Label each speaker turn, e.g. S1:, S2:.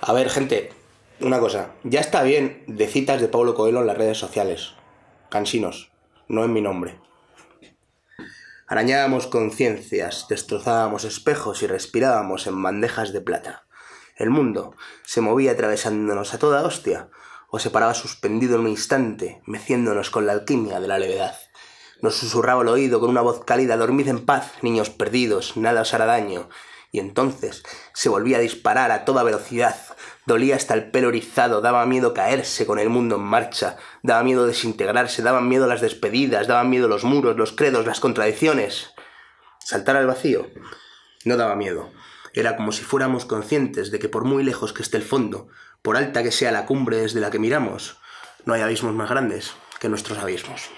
S1: A ver, gente, una cosa. Ya está bien de
S2: citas de Pablo Coelho en las redes sociales. Cansinos, no en mi nombre. Arañábamos conciencias, destrozábamos espejos y respirábamos en bandejas de plata. El mundo se movía atravesándonos a toda hostia, o se paraba suspendido en un instante, meciéndonos con la alquimia de la levedad. Nos susurraba al oído con una voz cálida, dormid en paz, niños perdidos, nada os hará daño, y entonces se volvía a disparar a toda velocidad. Dolía hasta el pelo rizado, daba miedo caerse con el mundo en marcha, daba miedo desintegrarse, daban miedo las despedidas, daban miedo los muros, los credos, las contradicciones. Saltar al vacío no daba miedo. Era como si fuéramos conscientes de que por muy lejos que esté el fondo, por alta que sea la cumbre desde la que miramos,
S1: no hay abismos más grandes que nuestros abismos.